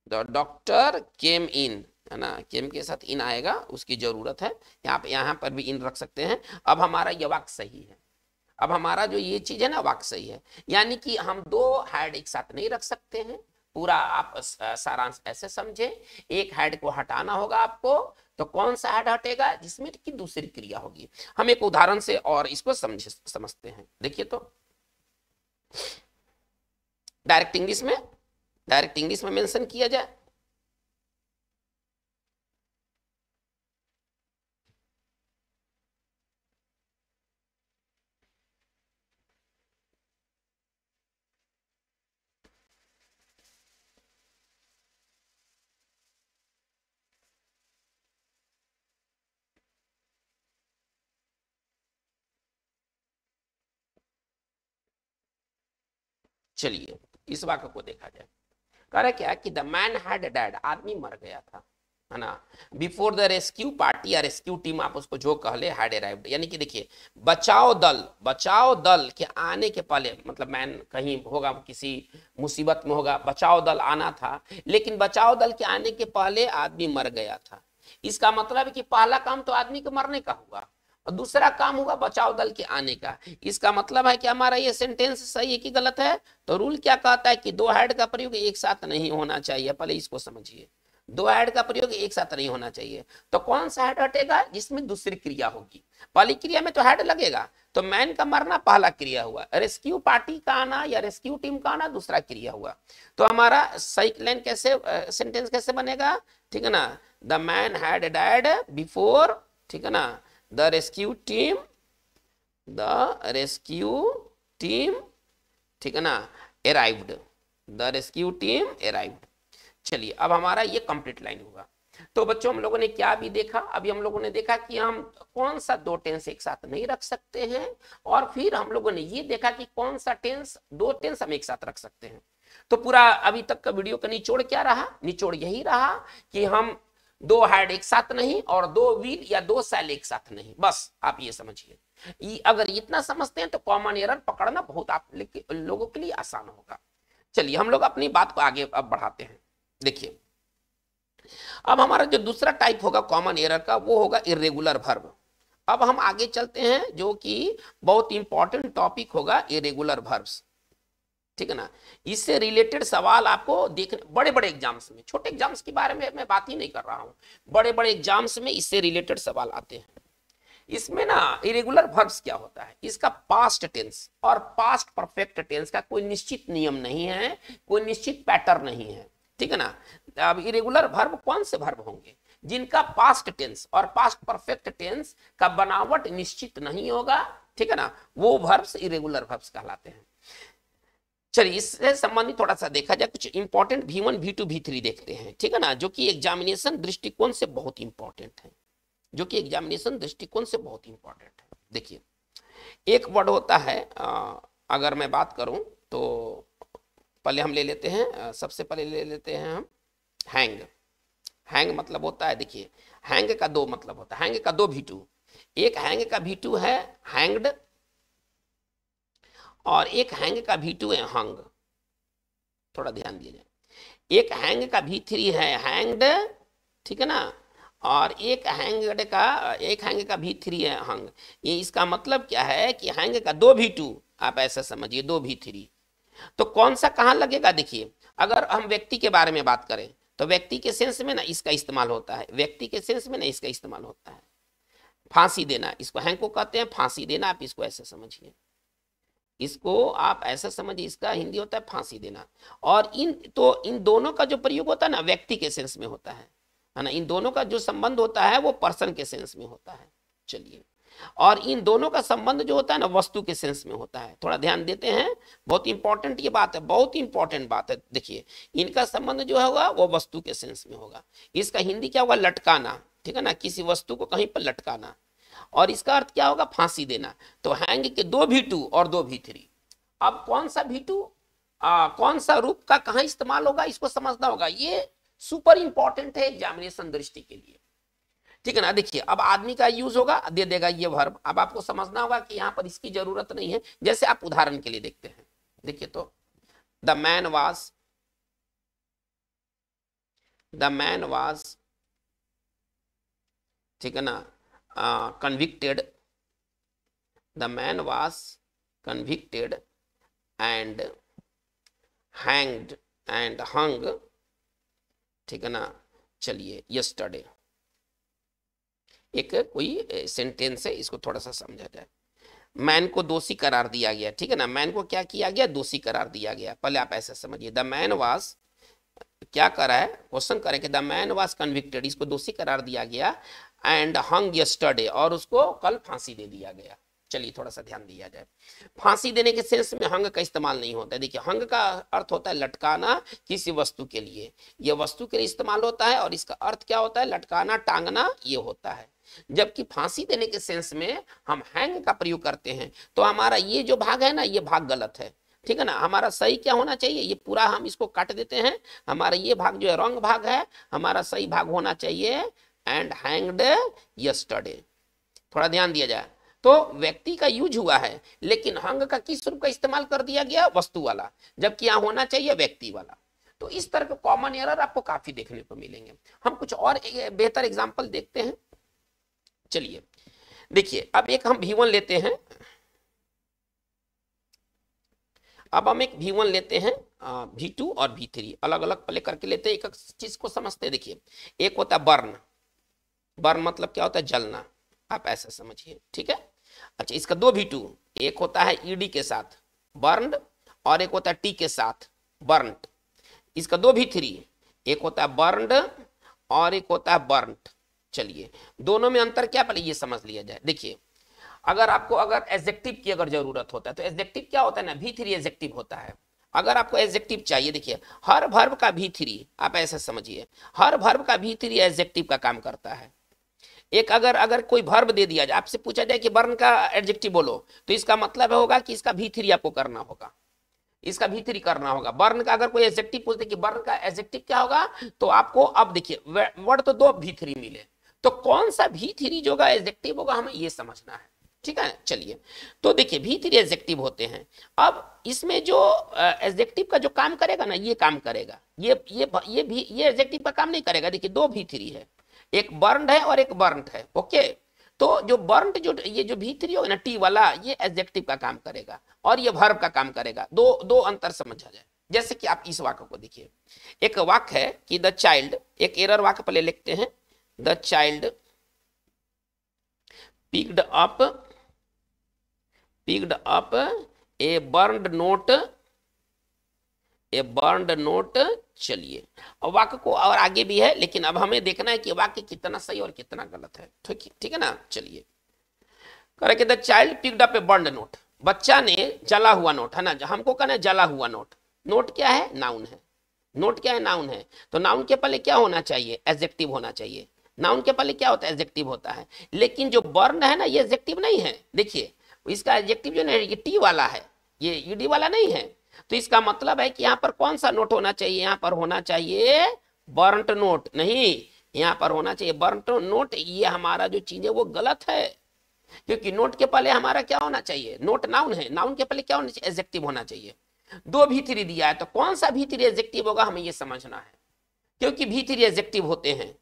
the doctor came in है ना केम के साथ इन आएगा उसकी जरूरत है यहाँ यहाँ पर भी इन रख सकते हैं अब हमारा ये वाक्य सही है अब हमारा जो ये चीज है ना वाक सही है यानी कि हम दो हेड एक साथ नहीं रख सकते हैं पूरा आप सारांश ऐसे समझे एक हेड को हटाना होगा आपको तो कौन सा हेड हटेगा जिसमें कि दूसरी क्रिया होगी हम एक उदाहरण से और इसको समझ समझते हैं देखिए तो डायरेक्ट इंग्लिश में डायरेक्ट इंग्लिश में मेंशन किया जाए चलिए इस वाक्य को देखा जाए कह रहा क्या कि द मैन हैड डेड आदमी मर गया था है ना बिफोर द रेस्क्यू पार्टी या रेस्क्यू टीम आप उसको जो कह ले हैड अराइव्ड यानी कि देखिए बचाओ दल बचाओ दल के आने के पहले मतलब मैन कहीं होगा किसी मुसीबत में होगा बचाओ दल आना था लेकिन बचाओ दल के आने के पहले आदमी मर गया था इसका मतलब है कि पहला काम तो आदमी को मरने का हुआ और दूसरा काम हुआ बचाव दल के आने का इसका मतलब है कि हमारा ये सेंटेंस सही है कि गलत है तो रूल क्या कहता है कि दो हेड का प्रयोग एक साथ नहीं होना चाहिए पहले इसको समझिए दो हेड का प्रयोग एक साथ नहीं होना चाहिए तो कौन सा हेड हटेगा जिसमें दूसरी क्रिया होगी पहली क्रिया में तो हेड लगेगा तो मैन का मरना पहला क्रिया हुआ रेस्क्यू पार्टी का आना या रेस्क्यू टीम का आना दूसरा क्रिया हुआ तो हमारा सही कैसे सेंटेंस कैसे बनेगा ठीक है ना the man had died before ठीक है ना the rescue team the rescue team ठीक है ना arrived the rescue team arrived चलिए अब हमारा ये कंप्लीट लाइन होगा तो बच्चों हम लोगों ने क्या भी देखा अभी हम लोगों ने देखा कि हम कौन सा दो टेंस एक साथ नहीं रख सकते हैं और फिर हम लोगों ने ये देखा कि कौन सा टेंस दो टेंस हम एक साथ रख सकते हैं तो पूरा अभी तक का वीडियो का निचोड़ क्या रहा निचोड़ यही रहा कि हम दो हेड एक साथ नहीं और दो व्हील या दो सेल एक साथ नहीं बस आप ये समझिए अगर इतना समझते हैं तो कॉमन एरर पकड़ना बहुत आप लोगों के लिए आसान होगा चलिए हम लोग अपनी बात को आगे अब बढ़ाते हैं देखिए अब हमारा जो दूसरा टाइप होगा कॉमन एरर का वो होगा इरेगुलर भर्व अब हम आगे चलते हैं जो कि बहुत इंपॉर्टेंट टॉपिक होगा इरेगुलर भर्व्स ठीक है ना इससे रिलेटेड सवाल आपको देखने बड़े बड़े एग्जाम्स में छोटे एग्जाम्स के बारे में मैं बात ही नहीं कर रहा हूँ बड़े बड़े एग्जाम्स में इससे रिलेटेड सवाल आते हैं इसमें ना इरेगुलर वर्ब्स क्या होता है इसका पास्ट टेंस और पास्ट परफेक्ट टेंस का कोई निश्चित नियम नहीं है कोई निश्चित पैटर्न नहीं है ठीक है ना अब इरेगुलर वर्ब कौन से वर्ब होंगे जिनका पास्ट टेंस और पास्ट परफेक्ट टेंस का बनावट निश्चित नहीं होगा ठीक है ना वो वर्ब्स इरेगुलर वर्ब्स कहलाते हैं चलिए इससे संबंधित थोड़ा सा देखा जाए कुछ इंपॉर्टेंट भी वन भी टू भी थ्री देखते हैं ठीक है ना जो कि एग्जामिनेशन दृष्टिकोण से बहुत इंपॉर्टेंट है जो कि एग्जामिनेशन दृष्टिकोण से बहुत इंपॉर्टेंट है देखिए एक वर्ड होता है आ, अगर मैं बात करूं तो पहले हम ले लेते हैं सबसे पहले ले लेते हैं हम हैंग हैंग मतलब होता है देखिए हैंग का दो मतलब होता है हैंग का दो भी टू एक हैंग का भी टू है हैंग्ड और एक हैंग का भी टू है हंग थोड़ा ध्यान दिया जाए एक हैंग का भी थ्री है हैंग्ड ठीक है ना और एक हैंगड का एक हैंग का भी थ्री है हंग ये इसका मतलब क्या है कि हैंग का दो भी टू आप ऐसा समझिए दो भी थ्री तो कौन सा कहाँ लगेगा देखिए अगर हम व्यक्ति के बारे में बात करें तो व्यक्ति के सेंस में ना इसका इस्तेमाल होता है व्यक्ति के सेंस में ना इसका इस्तेमाल होता है फांसी देना इसको हैंग को कहते हैं फांसी देना आप इसको ऐसे समझिए इसको आप ऐसा समझिए इसका हिंदी होता है फांसी देना और इन तो इन दोनों का जो प्रयोग होता है ना व्यक्ति के सेंस में होता है है ना इन दोनों का जो संबंध होता है वो पर्सन के सेंस में होता है चलिए और इन दोनों का संबंध जो होता है ना वस्तु के सेंस में होता है थोड़ा ध्यान देते हैं बहुत इंपॉर्टेंट ये बात है बहुत इंपॉर्टेंट बात है देखिए इनका संबंध जो होगा वो वस्तु के सेंस में होगा इसका हिंदी क्या होगा लटकाना ठीक है ना किसी वस्तु को कहीं पर लटकाना और इसका अर्थ क्या होगा फांसी देना तो हैंग के दो भी टू और दो भी थ्री अब कौन सा भी टू आ, कौन सा रूप का कहा इस्तेमाल होगा इसको समझना होगा ये सुपर इंपॉर्टेंट है एग्जामिनेशन दृष्टि के लिए ठीक है ना देखिए अब आदमी का यूज होगा दे देगा ये वर्ब अब आपको समझना होगा कि यहाँ पर इसकी जरूरत नहीं है जैसे आप उदाहरण के लिए देखते हैं देखिए तो the man was the man was ठीक है ना convicted convicted the man was convicted and hanged and hung ठीक है ना चलिए यस्टरडे एक कोई सेंटेंस है इसको थोड़ा सा समझा जाए मैन को दोषी करार दिया गया ठीक है ना मैन को क्या किया गया दोषी करार दिया गया पहले आप ऐसा समझिए द मैन वाज क्या करा है क्वेश्चन करें कि द मैन वाज कन्विक्टेड इसको दोषी करार दिया गया एंड हंग यस्टरडे और उसको कल फांसी दे दिया गया चलिए थोड़ा सा ध्यान दिया जाए फांसी देने के सेंस में हंग का इस्तेमाल नहीं होता है देखिए हंग का अर्थ होता है लटकाना किसी वस्तु के लिए यह वस्तु के लिए इस्तेमाल होता है और इसका अर्थ क्या होता है लटकाना टांगना ये होता है जबकि फांसी देने के सेंस में हम हैंग का प्रयोग करते हैं तो हमारा ये जो भाग है ना ये भाग गलत है ठीक है ना हमारा सही क्या होना चाहिए ये पूरा हम इसको काट देते हैं हमारा ये भाग जो है रॉन्ग भाग है हमारा सही भाग होना चाहिए एंड हैंग्ड यस्टरडे थोड़ा ध्यान दिया जाए तो व्यक्ति का यूज हुआ है लेकिन हंग का किस रूप का इस्तेमाल कर दिया गया वस्तु वाला जबकि यहाँ होना चाहिए व्यक्ति वाला तो इस तरह के कॉमन एरर आपको काफी देखने को मिलेंगे हम कुछ और बेहतर एग्जाम्पल देखते हैं चलिए देखिए अब एक हम भीवन लेते हैं अब हम एक भीवन लेते हैं टू और थ्री अलग अलग प्ले करके लेते हैं एक, एक चीज को समझते हैं देखिए एक होता है बर्न बर्न मतलब क्या होता है जलना आप ऐसा समझिए ठीक है अच्छा इसका दो भी टू एक होता है ईडी e के साथ बर्न और एक होता है टी के साथ बर्न इसका दो भी थ्री एक होता है बर्न और एक होता है बर्न चलिए दोनों में अंतर क्या पहले ये समझ लिया जाए देखिए अगर आपको अगर एजेक्टिव की अगर जरूरत होता है तो एजेक्टिव क्या होता है ना भी थ्री एजेक्टिव होता है अगर आपको एजेक्टिव चाहिए देखिए हर भर्व का भी थ्री आप ऐसा समझिए हर भर्व का भी थ्री एजेक्टिव का काम करता है एक अगर अगर कोई भर्ब दे दिया जाए आपसे पूछा जाए कि वर्ण का एडजेक्टिव बोलो तो इसका मतलब होगा कि इसका भीतरी आपको करना होगा इसका भीतरी करना होगा वर्ण का अगर कोई एडजेक्टिव पूछते कि वर्ण का एडजेक्टिव क्या होगा तो आपको अब देखिए वर्ड तो दो भीतरी मिले तो कौन सा भीतरी जो होगा एडजेक्टिव होगा हमें यह समझना है ठीक है चलिए तो देखिए भीतरी एडजेक्टिव होते हैं अब इसमें जो एडजेक्टिव का जो काम करेगा ना ये काम करेगा ये ये ये भी ये एडजेक्टिव का काम नहीं करेगा देखिए दो भीतरी है एक बर्नड है और एक बर्नड है ओके तो जो बर्नड जो ये जो भीतरी होगा ना टी वाला ये एडजेक्टिव का काम करेगा और ये भर्व का काम करेगा दो दो अंतर समझा जाए जैसे कि आप इस वाक्य को देखिए एक वाक्य है कि द चाइल्ड एक एरर वाक्य पहले लिखते हैं the child picked up picked up a burned note a burned note चलिए अब वाक्य को और आगे भी है लेकिन अब हमें देखना है कि वाक्य कितना सही और कितना गलत है ठीक ठीक है ना चलिए करे the child picked up a burnt note बच्चा ने जला हुआ नोट है ना हमको कहना है जला हुआ नोट नोट क्या है नाउन है नोट क्या है नाउन है तो नाउन के पहले क्या होना चाहिए एजेक्टिव होना चाहिए नाउन के पहले क्या होता है एजेक्टिव होता है लेकिन जो बर्न है ना ये एजेक्टिव नहीं है देखिए इसका एजेक्टिव जो है ये टी वाला है ये यूडी वाला नहीं है तो इसका मतलब है कि यहां पर कौन सा नोट होना चाहिए यहां पर होना चाहिए बर्ंट नोट नहीं यहां पर होना चाहिए बर्ंट नोट ये हमारा जो चीज है वो गलत है क्योंकि नोट के पहले हमारा क्या होना चाहिए नोट नाउन है नाउन के पहले क्या होना चाहिए एजेक्टिव होना चाहिए दो भीतरी दिया है तो कौन सा भीतरी एजेक्टिव होगा हमें यह समझना है क्योंकि भीतरी एजेक्टिव होते हैं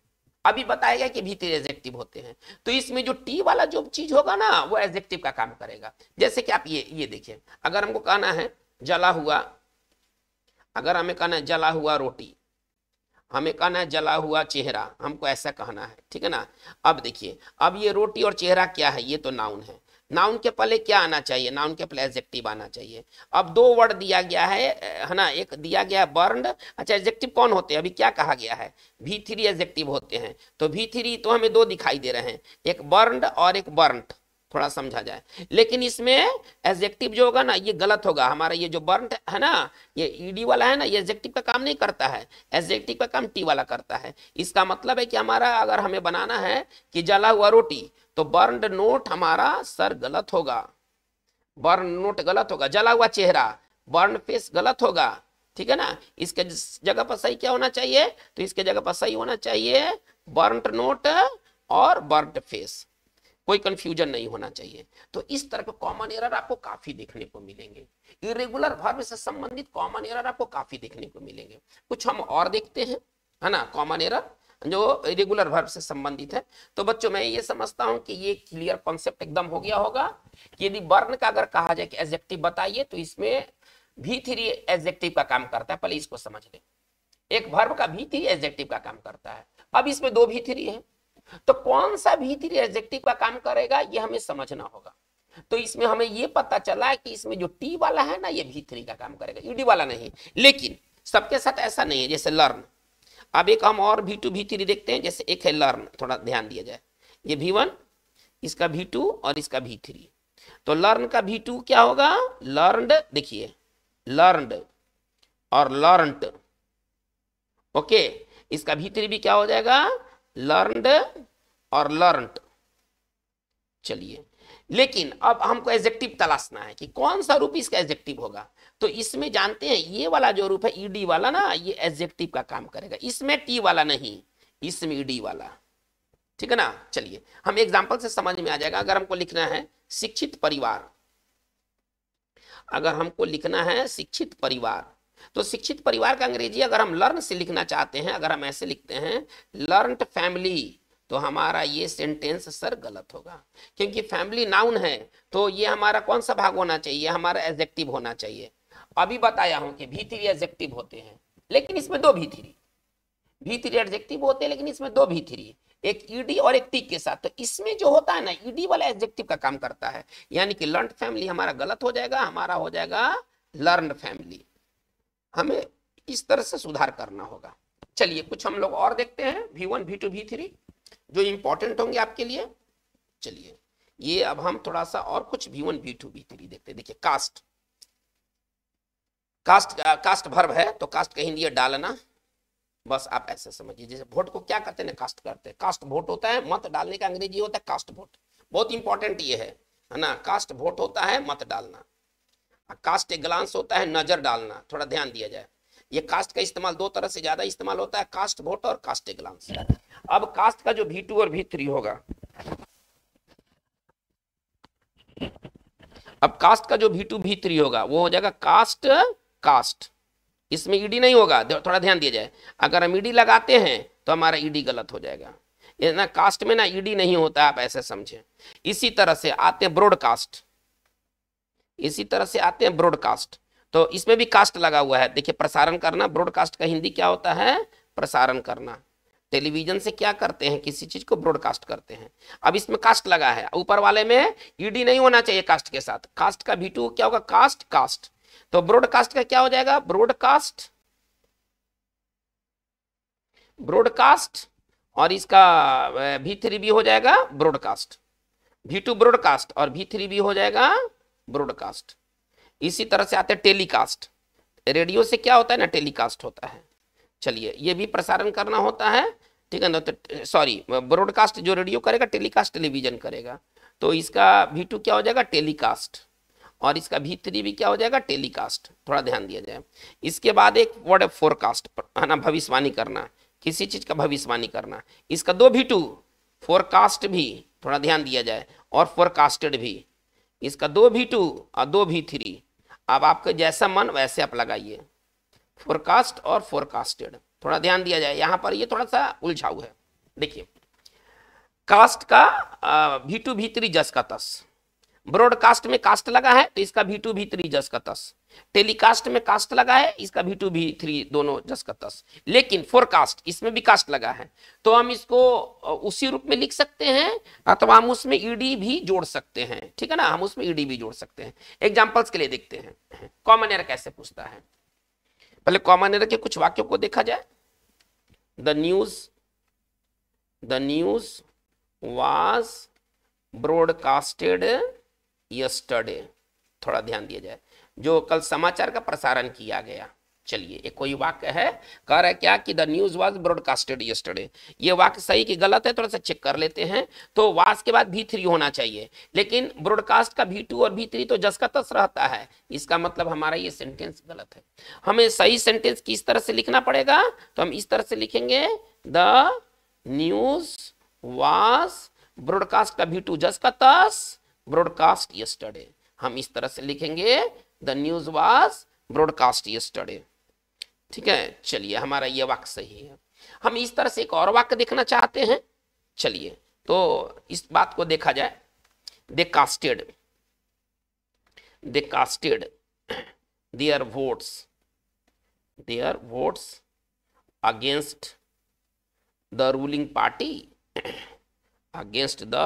अभी बताएगा गया कि भीतरी एजेक्टिव होते हैं तो इसमें जो टी वाला जो चीज होगा ना वो एजेक्टिव का काम करेगा जैसे कि आप ये ये देखिए अगर हमको कहना है जला हुआ अगर हमें कहना है जला हुआ रोटी हमें कहना है जला हुआ चेहरा हमको ऐसा कहना है ठीक है ना अब देखिए अब ये रोटी और चेहरा क्या है ये तो नाउन है नाउन के पहले क्या आना चाहिए नाउन के पहले एडजेक्टिव आना चाहिए अब दो वर्ड दिया गया है है ना एक दिया गया है बर्न अच्छा एडजेक्टिव कौन होते हैं अभी क्या कहा गया है भी थ्री एडजेक्टिव होते हैं तो भी थ्री तो हमें दो दिखाई दे रहे हैं एक बर्न और एक बर्न थोड़ा समझा जाए लेकिन इसमें एजेक्टिव जो होगा ना ये गलत होगा हमारा ये जो बर्न है ना ये ईडी वाला है ना ये एजेक्टिव का काम नहीं करता है एजेक्टिव का काम टी वाला करता है इसका मतलब है कि हमारा अगर हमें बनाना है कि जला हुआ रोटी तो बर्न नोट हमारा सर गलत होगा बर्न नोट गलत होगा जला हुआ चेहरा बर्न फेस गलत होगा ठीक है ना इसके जगह पर सही क्या होना चाहिए तो इसके जगह पर सही होना चाहिए बर्न नोट और बर्न फेस कोई कंफ्यूजन नहीं होना चाहिए तो इस तरह के कॉमन एरर आपको काफी देखने को मिलेंगे इरेगुलर वर्ब से संबंधित कॉमन एरर आपको काफी देखने को मिलेंगे कुछ हम और देखते हैं है ना कॉमन एरर जो इरेगुलर वर्ब से संबंधित है तो बच्चों मैं ये समझता हूं कि ये क्लियर कॉन्सेप्ट एकदम हो गया होगा कि यदि वर्ण का अगर कहा जाए कि एजेक्टिव बताइए तो इसमें भी थ्री एजेक्टिव का काम करता है पहले इसको समझ लें एक वर्ब का भी थ्री एजेक्टिव का काम करता है अब इसमें दो भी थ्री है तो कौन सा भीतरी एडजेक्टिव का काम करेगा ये हमें समझना होगा तो इसमें हमें ये पता चला कि इसमें जो टी वाला है ना ये भीतरी का काम करेगा यूडी e वाला नहीं लेकिन सबके साथ ऐसा नहीं है जैसे लर्न अब एक हम और भी टू भी थ्री देखते हैं जैसे एक है लर्न थोड़ा ध्यान दिया जाए ये भी वन इसका भी टू और इसका भी थ्री तो लर्न का भी टू क्या होगा लर्न देखिए लर्न और लर्न ओके इसका भी थ्री भी क्या हो जाएगा लर्नड और लर्नड चलिए लेकिन अब हमको एजेक्टिव तलाशना है कि कौन सा रूप इसका एजेक्टिव होगा तो इसमें जानते हैं ये वाला जो रूप है ईडी वाला ना ये एजेक्टिव का काम करेगा इसमें टी वाला नहीं इसमें ईडी वाला ठीक है ना चलिए हम एग्जाम्पल से समझ में आ जाएगा अगर हमको लिखना है शिक्षित परिवार अगर हमको लिखना है शिक्षित परिवार तो शिक्षित परिवार का अंग्रेजी अगर हम लर्न से लिखना चाहते हैं अगर हम ऐसे लिखते हैं लर्न फैमिली तो हमारा ये सेंटेंस सर गलत होगा क्योंकि फैमिली नाउन है तो ये हमारा कौन सा भाग होना चाहिए हमारा एजेक्टिव होना चाहिए अभी बताया हूं कि भीतरी एजेक्टिव होते हैं लेकिन इसमें दो भीतरी भीतरी एडजेक्टिव होते हैं लेकिन इसमें दो भीतरी एक ईडी और एक टी के साथ तो इसमें जो होता है ना ईडी वाला एडजेक्टिव का काम करता है यानी कि लर्न फैमिली हमारा गलत हो जाएगा हमारा हो जाएगा लर्न फैमिली हमें इस तरह से सुधार करना होगा चलिए कुछ हम लोग और देखते हैं वी वन भी टू भी थ्री जो इंपॉर्टेंट होंगे आपके लिए चलिए ये अब हम थोड़ा सा और कुछ भी वन भी टू भी थ्री देखते हैं देखिए कास्ट कास्ट कास्ट भर्व है तो कास्ट कहीं लिए डालना बस आप ऐसे समझिए जैसे वोट को क्या करते हैं कास्ट करते हैं कास्ट वोट होता है मत डालने का अंग्रेजी होता है कास्ट वोट बहुत इंपॉर्टेंट ये है ना कास्ट वोट होता है मत डालना कास्ट एक ग्लांस होता है नजर डालना थोड़ा ध्यान दिया जाए ये कास्ट का इस्तेमाल दो तरह से ज्यादा इस्तेमाल होता है कास्ट वोट और कास्ट ए ग्लांस अब कास्ट का जो भी टू और भी थ्री होगा अब कास्ट का जो भी टू भी थ्री होगा वो हो जाएगा कास्ट कास्ट इसमें ईडी e नहीं होगा थोड़ा ध्यान दिया जाए अगर हम ईडी e लगाते हैं तो हमारा ईडी e गलत हो जाएगा ना कास्ट में ना ईडी नहीं होता आप ऐसे समझें इसी तरह से आते ब्रॉडकास्ट इसी तरह से आते हैं ब्रॉडकास्ट तो इसमें भी कास्ट लगा हुआ है देखिए प्रसारण करना ब्रॉडकास्ट का हिंदी क्या होता है प्रसारण करना टेलीविजन से क्या करते हैं किसी चीज को ब्रॉडकास्ट करते हैं अब इसमें कास्ट लगा है ऊपर वाले में ईडी नहीं होना चाहिए कास्ट के साथ कास्ट का भी टू क्या होगा कास्ट कास्ट तो ब्रॉडकास्ट का क्या हो जाएगा ब्रॉडकास्ट ब्रॉडकास्ट और इसका भी थ्री भी हो जाएगा ब्रॉडकास्ट भी टू ब्रॉडकास्ट और भी थ्री भी हो जाएगा ब्रॉडकास्ट इसी तरह से आते हैं टेलीकास्ट रेडियो से क्या होता है ना टेलीकास्ट होता है चलिए ये भी प्रसारण करना होता है ठीक है ना तो सॉरी ब्रॉडकास्ट जो रेडियो करेगा टेलीकास्ट टेलीविजन करेगा तो इसका भी टू क्या हो जाएगा टेलीकास्ट और इसका भी थ्री भी क्या हो जाएगा टेलीकास्ट थोड़ा ध्यान दिया जाए इसके बाद एक वर्ड है फोरकास्ट है ना भविष्यवाणी करना किसी चीज़ का भविष्यवाणी करना इसका दो भी टू फोरकास्ट भी थोड़ा ध्यान दिया जाए और फोरकास्टेड भी इसका दो भी टू और दो भी थ्री अब आपका जैसा मन वैसे आप लगाइए फोरकास्ट और फोरकास्टेड थोड़ा ध्यान दिया जाए यहाँ पर ये थोड़ा सा उलझाऊ है देखिए कास्ट का भी टू भी थ्री जस का तस ब्रॉडकास्ट में कास्ट लगा है तो इसका भी टू भी थ्री जस का तस टेलीकास्ट में कास्ट लगा है इसका भी टू भी थ्री दोनों जस का तस लेकिन फोरकास्ट इसमें भी कास्ट लगा है तो हम इसको उसी रूप में लिख सकते हैं अथवा हम उसमें ईडी e भी जोड़ सकते हैं ठीक है ना हम उसमें ईडी e भी जोड़ सकते हैं एग्जाम्पल्स के लिए देखते हैं कॉमन एयर कैसे पूछता है पहले कॉमन एयर के कुछ वाक्यों को देखा जाए the news the news was broadcasted yesterday थोड़ा ध्यान दिया जाए जो कल समाचार का प्रसारण किया गया चलिए एक कोई वाक्य है कह रहा है क्या कि the news was broadcasted yesterday ये वाक्य सही कि गलत है थोड़ा सा चेक कर लेते हैं तो वास के बाद भी थ्री होना चाहिए लेकिन ब्रॉडकास्ट का भी टू और भी थ्री तो जस का तस रहता है इसका मतलब हमारा ये सेंटेंस गलत है हमें सही सेंटेंस किस तरह से लिखना पड़ेगा तो हम इस तरह से लिखेंगे द न्यूज वास ब्रॉडकास्ट का भी टू जस का तस ब्रॉडकास्ट यस्टरडे हम इस तरह से लिखेंगे the news was broadcast yesterday ठीक है चलिए हमारा ये वाक्य सही है हम इस तरह से एक और वाक्य देखना चाहते हैं चलिए तो इस बात को देखा जाए they casted they casted their votes their votes against the ruling party against the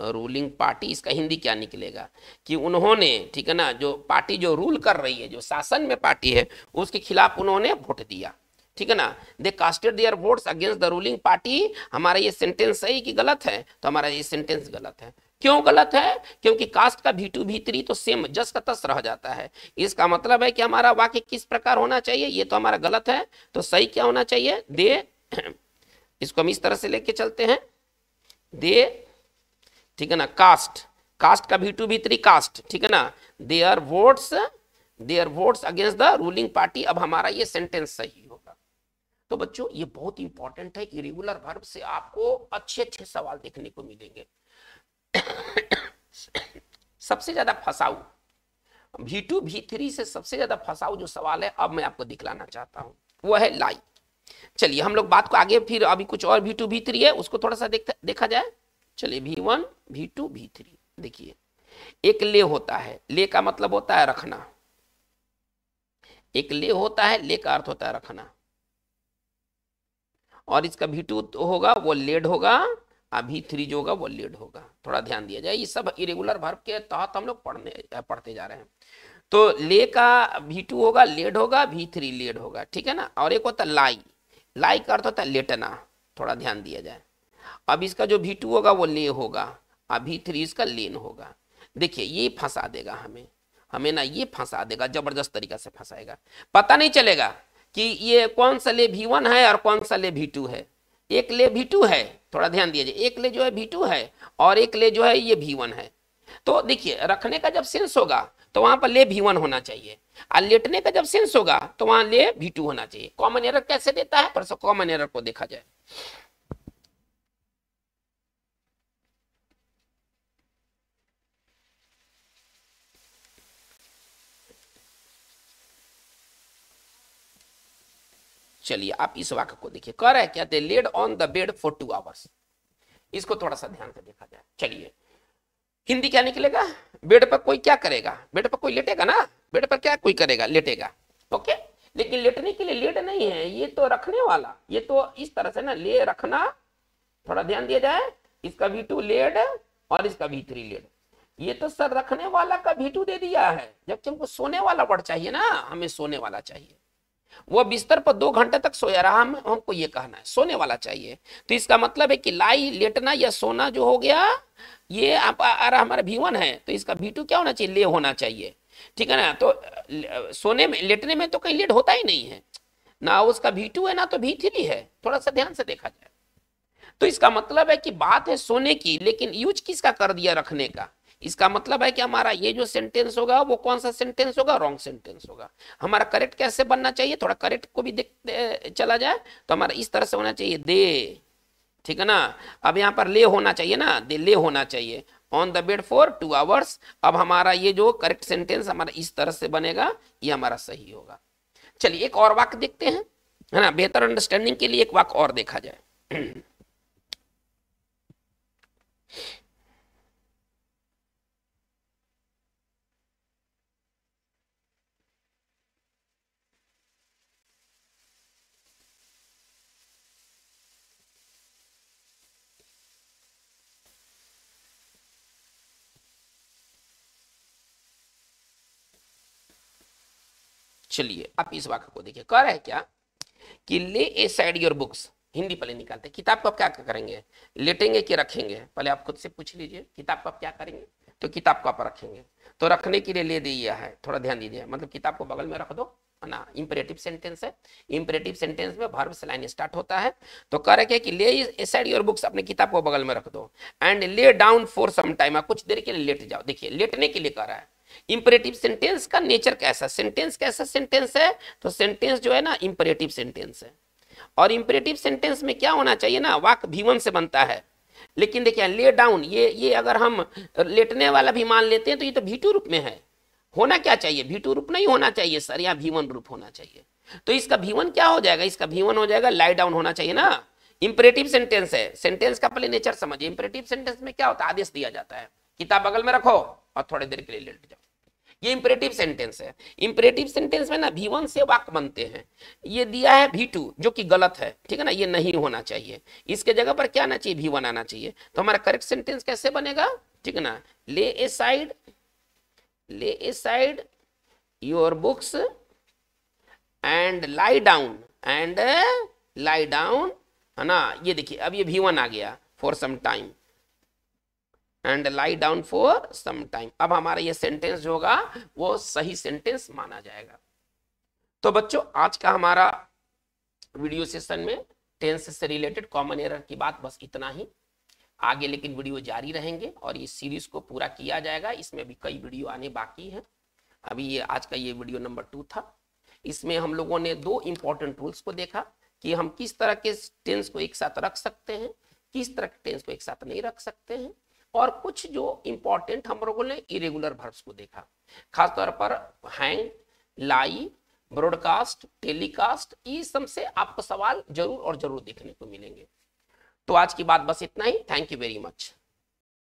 ruling party इसका हिंदी क्या निकलेगा कि उन्होंने ठीक है ना जो पार्टी जो रूल कर रही है जो शासन में पार्टी है उसके खिलाफ उन्होंने वोट दिया ठीक है ना they casted their votes against the ruling party हमारा ये सेंटेंस सही कि गलत है तो हमारा ये सेंटेंस गलत है क्यों गलत है क्योंकि कास्ट का भीटू भीतरी तो सेम जस का तस रह जाता है इसका मतलब है कि हमारा वाक्य किस प्रकार होना चाहिए ये तो हमारा गलत है तो सही क्या होना चाहिए दे इसको हम इस तरह से लेके चलते हैं दे ठीक है ना कास्ट कास्ट का भी टू भी थ्री कास्ट ठीक है ना they are votes they are votes against the ruling party अब हमारा ये सेंटेंस सही होगा तो बच्चों ये बहुत इंपॉर्टेंट है इरेगुलर वर्ब से आपको अच्छे अच्छे सवाल देखने को मिलेंगे सबसे ज्यादा फंसाऊ भी टू भी थ्री से सबसे ज्यादा फंसाऊ जो सवाल है अब मैं आपको दिखलाना चाहता हूँ वह है लाई चलिए हम लोग बात को आगे फिर अभी कुछ और भी टू भी थ्री है उसको थोड़ा सा देखा जाए चलिए भी वन भी टू भी थ्री देखिए एक ले होता है ले का मतलब होता है रखना एक ले होता है ले का अर्थ होता है रखना और इसका भी टू तो होगा वो लेड होगा अभी थ्री जो होगा वो लेड होगा थोड़ा ध्यान दिया जाए ये सब इरेगुलर भर्व के तहत हम लोग पढ़ने पढ़ते जा रहे हैं तो ले का भी टू होगा लेड होगा भी थ्री लेड होगा ठीक है ना और एक होता है लाई लाई का अर्थ होता है लेटना थोड़ा ध्यान दिया जाए अब इसका जो भी होगा वो ले होगा अभी थ्री इसका लेन होगा देखिए ये फंसा देगा हमें हमें ना ये फंसा देगा जबरदस्त तरीका से फंसाएगा पता नहीं चलेगा कि ये कौन सा ले भी वन है और कौन सा ले भी टू है एक ले भी टू है थोड़ा ध्यान दीजिए एक ले जो है भी टू है और एक ले जो है ये भी वन है तो देखिए रखने का जब सेंस होगा तो वहां पर ले भी वन होना चाहिए और लेटने का जब सेंस होगा तो वहां ले भी टू होना चाहिए कॉमन एरर कैसे देता है पर कॉमन एरर को देखा जाए चलिए आप इस वाक्य को देखिए कह रहा है क्या they laid on the bed for two hours इसको थोड़ा सा ध्यान से देखा जाए चलिए हिंदी क्या निकलेगा बेड पर कोई क्या करेगा बेड पर कोई लेटेगा ना बेड पर क्या कोई करेगा लेटेगा ओके लेकिन लेटने के लिए लेट नहीं है ये तो रखने वाला ये तो इस तरह से ना ले रखना थोड़ा ध्यान दिया जाए इसका वी टू लेड और इसका वी थ्री लेड ये तो सर रखने वाला का वी टू दे दिया है जबकि हमको सोने वाला वर्ड चाहिए ना हमें सोने वाला चाहिए वो बिस्तर पर दो घंटे तक सोया रहा हम हमको ये कहना है सोने वाला चाहिए तो इसका मतलब है कि लाई लेटना या सोना जो हो गया ये आप आ हमारा भी है तो इसका भी क्या होना चाहिए ले होना चाहिए ठीक है ना तो सोने में लेटने में तो कहीं लेट होता ही नहीं है ना उसका भी है ना तो भी थ्री है थोड़ा सा ध्यान से देखा जाए तो इसका मतलब है कि बात है सोने की लेकिन यूज किसका कर दिया रखने का इसका मतलब है कि हमारा ये जो सेंटेंस होगा वो कौन सा सेंटेंस होगा रॉन्ग सेंटेंस होगा हमारा करेक्ट कैसे बनना चाहिए थोड़ा करेक्ट को भी देखते चला जाए तो हमारा इस तरह से होना चाहिए दे ठीक है ना अब यहाँ पर ले होना चाहिए ना दे ले होना चाहिए on the bed for two hours अब हमारा ये जो करेक्ट सेंटेंस हमारा इस तरह से बनेगा ये हमारा सही होगा चलिए एक और वाक्य देखते हैं है ना बेहतर अंडरस्टैंडिंग के लिए एक वाक्य और देखा जाए चलिए आप इस वाक्य को देखिए कह रहा है क्या कि lay aside your books Hindi पहले निकालते हैं किताब को आप क्या करेंगे लेटेंगे कि रखेंगे पहले आप खुद से पूछ लीजिए किताब को आप क्या करेंगे तो किताब को आप रखेंगे तो रखने के लिए ले दिया है थोड़ा ध्यान दीजिए मतलब किताब को बगल में रख दो है ना इंपरेटिव सेंटेंस है इंपरेटिव सेंटेंस में वर्ब से लाइन स्टार्ट होता है तो कह रहे कि ले साइड योर बुक्स अपने किताब को बगल में रख दो and lay down for some time कुछ देर के लिए लेट जाओ देखिए लेटने के लिए कह रहा है इंपरेटिव सेंटेंस का नेचर कैसा सेंटेंस कैसा सेंटेंस है तो सेंटेंस जो है ना इंपरेटिव सेंटेंस है और इंपरेटिव सेंटेंस में क्या होना चाहिए ना वाक भीवन से बनता है लेकिन देखिए ले डाउन ये ये अगर हम लेटने वाला भी मान लेते हैं तो ये तो भीटू रूप में है होना क्या चाहिए भीटू रूप नहीं होना चाहिए सर या भीवन रूप होना चाहिए तो इसका भीवन क्या हो जाएगा इसका भीवन हो जाएगा लाई डाउन होना चाहिए ना इंपरेटिव सेंटेंस है सेंटेंस का पहले नेचर समझिए इंपरेटिव सेंटेंस में क्या होता है आदेश दिया जाता है किताब बगल में रखो और थोड़ी देर के लिए लेट जाओ ये इंपरेटिव सेंटेंस है इंपरेटिव सेंटेंस में ना भी वन से वाक बनते हैं ये दिया है भी टू जो कि गलत है ठीक है ना ये नहीं होना चाहिए इसके जगह पर क्या आना चाहिए भी वन आना चाहिए तो हमारा करेक्ट सेंटेंस कैसे बनेगा ठीक है ना ले aside lay aside your books and lie down and lie down है ना ये देखिए अब ये भी वन आ गया for some time and lie down for some time अब हमारा ये सेंटेंस जो होगा वो सही सेंटेंस माना जाएगा तो बच्चों आज का हमारा वीडियो सेशन में टेंस से रिलेटेड कॉमन एरर की बात बस इतना ही आगे लेकिन वीडियो जारी रहेंगे और इस सीरीज को पूरा किया जाएगा इसमें भी कई वीडियो आने बाकी हैं अभी ये आज का ये वीडियो नंबर टू था इसमें हम लोगों ने दो इम्पोर्टेंट रूल्स को देखा कि हम किस तरह के टेंस को एक साथ रख सकते हैं किस तरह के टेंस को एक साथ नहीं रख सकते हैं और कुछ जो इंपॉर्टेंट हम लोगों ने इरेगुलर वर्ब्स को देखा खासतौर पर हैंग लाई ब्रॉडकास्ट टेलीकास्ट ये सबसे आपको सवाल जरूर और जरूर देखने को मिलेंगे तो आज की बात बस इतना ही थैंक यू वेरी मच